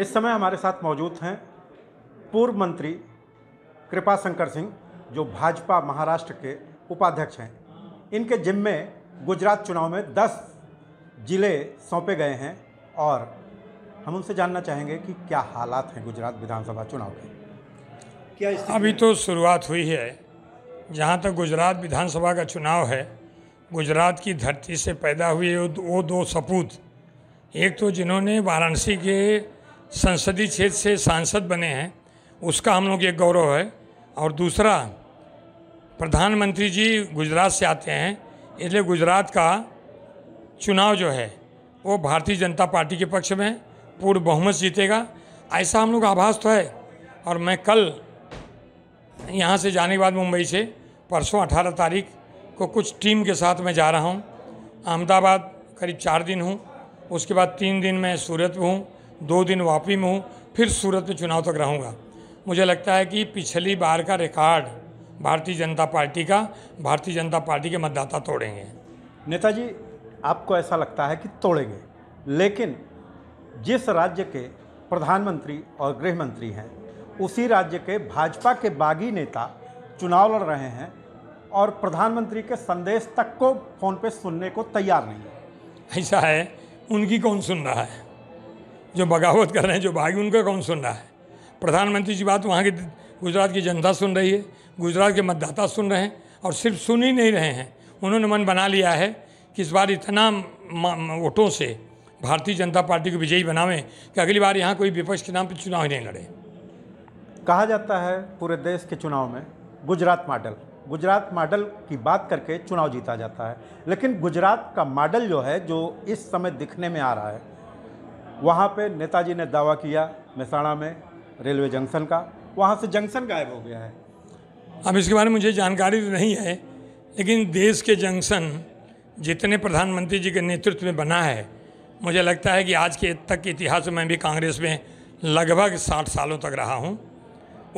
इस समय हमारे साथ मौजूद हैं पूर्व मंत्री कृपा शंकर सिंह जो भाजपा महाराष्ट्र के उपाध्यक्ष हैं इनके जिम्मे गुजरात चुनाव में 10 जिले सौंपे गए हैं और हम उनसे जानना चाहेंगे कि क्या हालात हैं गुजरात विधानसभा चुनाव के क्या अभी तो शुरुआत हुई है जहाँ तक गुजरात विधानसभा का चुनाव है गुजरात की धरती से पैदा हुए वो दो सपूत एक तो जिन्होंने वाराणसी के संसदीय क्षेत्र से सांसद बने हैं उसका हम लोग एक गौरव है और दूसरा प्रधानमंत्री जी गुजरात से आते हैं इसलिए गुजरात का चुनाव जो है वो भारतीय जनता पार्टी के पक्ष में पूर्ण बहुमत जीतेगा ऐसा हम लोग आभास तो है और मैं कल यहाँ से जाने के बाद मुंबई से परसों अठारह तारीख को कुछ टीम के साथ मैं जा रहा हूँ अहमदाबाद करीब चार दिन हूँ उसके बाद तीन दिन मैं सूरत में हूँ दो दिन वापी में हूँ फिर सूरत में चुनाव तक रहूँगा मुझे लगता है कि पिछली बार का रिकॉर्ड भारतीय जनता पार्टी का भारतीय जनता पार्टी के मतदाता तोड़ेंगे नेताजी आपको ऐसा लगता है कि तोड़ेंगे लेकिन जिस राज्य के प्रधानमंत्री और गृह मंत्री हैं उसी राज्य के भाजपा के बागी नेता चुनाव लड़ रहे हैं और प्रधानमंत्री के संदेश तक को फ़ोन पे सुनने को तैयार नहीं है ऐसा है उनकी कौन सुन रहा है जो बगावत कर रहे हैं जो भागी उनका कौन सुन रहा है प्रधानमंत्री जी बात वहाँ की गुजरात की जनता सुन रही है गुजरात के मतदाता सुन रहे हैं और सिर्फ सुन ही नहीं रहे हैं उन्होंने मन बना लिया है कि इस बार इतना वोटों से भारतीय जनता पार्टी को विजयी बनावें कि अगली बार यहाँ कोई विपक्ष के नाम पर चुनाव ही नहीं लड़े कहा जाता है पूरे देश के चुनाव में गुजरात मॉडल गुजरात मॉडल की बात करके चुनाव जीता जाता है लेकिन गुजरात का मॉडल जो है जो इस समय दिखने में आ रहा है वहाँ पे नेताजी ने दावा किया मेसाणा में रेलवे जंक्शन का वहाँ से जंक्शन गायब हो गया है अब इसके बारे में मुझे जानकारी तो नहीं है लेकिन देश के जंक्शन जितने प्रधानमंत्री जी के नेतृत्व में बना है मुझे लगता है कि आज के तक के इतिहास में भी कांग्रेस में लगभग साठ सालों तक रहा हूँ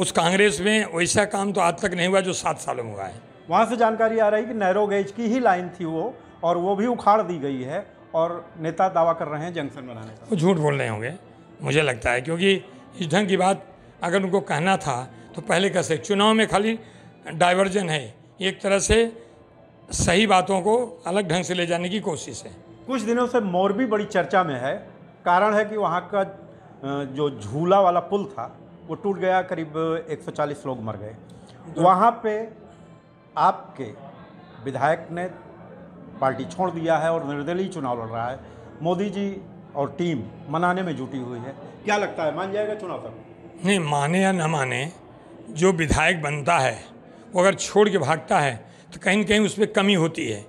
उस कांग्रेस में वैसा काम तो आज तक नहीं हुआ जो सात सालों में हुआ है वहाँ से जानकारी आ रही है कि नैरोगेज की ही लाइन थी वो और वो भी उखाड़ दी गई है और नेता दावा कर रहे हैं जंक्शन बनाने का वो झूठ बोल रहे होंगे मुझे लगता है क्योंकि इस ढंग की बात अगर उनको कहना था तो पहले कैसे चुनाव में खाली डाइवर्जन है एक तरह से सही बातों को अलग ढंग से ले जाने की कोशिश है कुछ दिनों से मोरबी बड़ी चर्चा में है कारण है कि वहाँ का जो झूला वाला पुल था वो टूट गया करीब 140 लोग मर गए तो- वहाँ पे आपके विधायक ने पार्टी छोड़ दिया है और निर्दलीय चुनाव लड़ रहा है मोदी जी और टीम मनाने में जुटी हुई है क्या लगता है मान जाएगा चुनाव तक नहीं माने या न माने जो विधायक बनता है वो अगर छोड़ के भागता है तो कहीं ना कहीं उसमें कमी होती है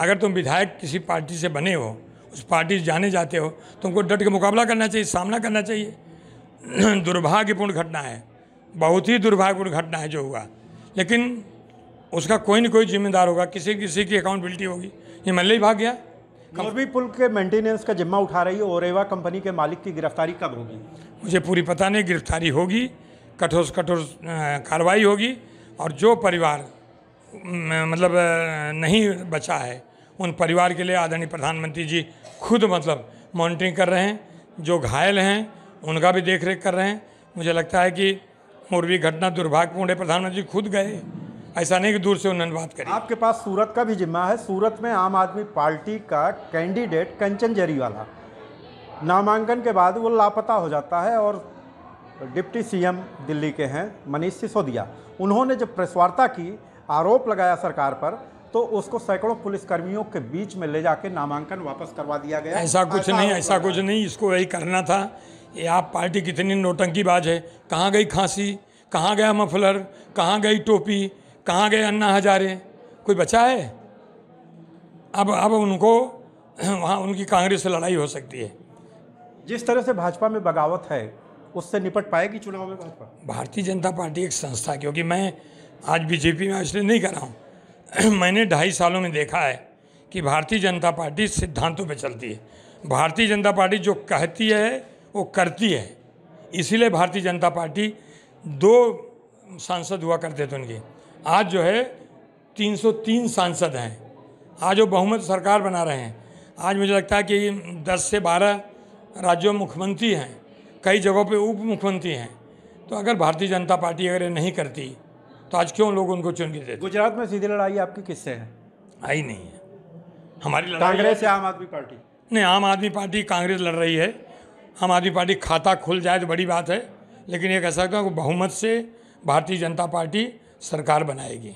अगर तुम विधायक किसी पार्टी से बने हो उस पार्टी से जाने जाते हो तो उनको डट के मुकाबला करना चाहिए सामना करना चाहिए दुर्भाग्यपूर्ण घटना है बहुत ही दुर्भाग्यपूर्ण घटना है जो हुआ लेकिन उसका कोई ना कोई जिम्मेदार होगा किसी किसी की अकाउंटेबिलिटी होगी ये मल्ले ही भाग गया मोरबी पुल के मेंटेनेंस का जिम्मा उठा रही है ओरेवा कंपनी के मालिक की गिरफ्तारी कब होगी मुझे पूरी पता नहीं गिरफ्तारी होगी कठोर से कठोर कार्रवाई होगी और जो परिवार मतलब नहीं बचा है उन परिवार के लिए आदरणीय प्रधानमंत्री जी खुद मतलब मॉनिटरिंग कर रहे हैं जो घायल हैं उनका भी देख रेख कर रहे हैं मुझे लगता है कि मोरबी घटना दुर्भाग्यपूर्ण है प्रधानमंत्री खुद गए ऐसा नहीं कि दूर से उन्होंने बात करी आपके पास सूरत का भी जिम्मा है सूरत में आम आदमी पार्टी का कैंडिडेट कंचन जरीवाला नामांकन के बाद वो लापता हो जाता है और डिप्टी सीएम दिल्ली के हैं मनीष सिसोदिया उन्होंने जब प्रेसवार्ता की आरोप लगाया सरकार पर तो उसको सैकड़ों पुलिसकर्मियों के बीच में ले जाके नामांकन वापस करवा दिया गया ऐसा कुछ ऐसा नहीं ऐसा कुछ नहीं इसको यही करना था ये आप पार्टी कितनी नोटंकीबाज है कहाँ गई खांसी कहाँ गया मफलर कहाँ गई टोपी कहाँ गए अन्ना हजारे कोई बचा है अब अब उनको वहाँ उनकी कांग्रेस से लड़ाई हो सकती है जिस तरह से भाजपा में बगावत है उससे निपट पाएगी चुनाव में भाजपा भारतीय जनता पार्टी एक संस्था क्योंकि मैं आज बीजेपी में इसलिए नहीं कर रहा हूँ मैंने ढाई सालों में देखा है कि भारतीय जनता पार्टी सिद्धांतों पर चलती है भारतीय जनता पार्टी जो कहती है वो करती है इसीलिए भारतीय जनता पार्टी दो सांसद हुआ करते थे उनकी आज जो है 303 सांसद हैं आज वो बहुमत सरकार बना रहे हैं आज मुझे लगता है कि 10 से 12 राज्यों में मुख्यमंत्री हैं कई जगहों पे उप मुख्यमंत्री हैं तो अगर भारतीय जनता पार्टी अगर ये नहीं करती तो आज क्यों लोग उनको चुन के देते गुजरात में सीधी लड़ाई आपकी किससे है आई नहीं है हमारी कांग्रेस या आम आदमी पार्टी नहीं आम आदमी पार्टी कांग्रेस लड़ रही है आम आदमी पार्टी खाता खुल जाए तो बड़ी बात है लेकिन ये कह सकता हूँ कि बहुमत से भारतीय जनता पार्टी सरकार बनाएगी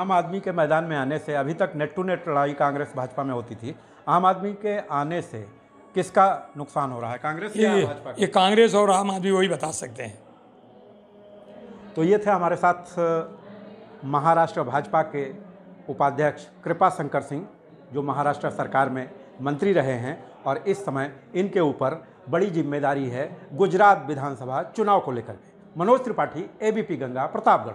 आम आदमी के मैदान में आने से अभी तक नेट टू नेट लड़ाई कांग्रेस भाजपा में होती थी आम आदमी के आने से किसका नुकसान हो रहा है कांग्रेस ये ये कांग्रेस और आम आदमी वही बता सकते हैं तो ये थे हमारे साथ महाराष्ट्र भाजपा के उपाध्यक्ष कृपा शंकर सिंह जो महाराष्ट्र सरकार में मंत्री रहे हैं और इस समय इनके ऊपर बड़ी जिम्मेदारी है गुजरात विधानसभा चुनाव को लेकर के मनोज त्रिपाठी एबीपी गंगा प्रतापगढ़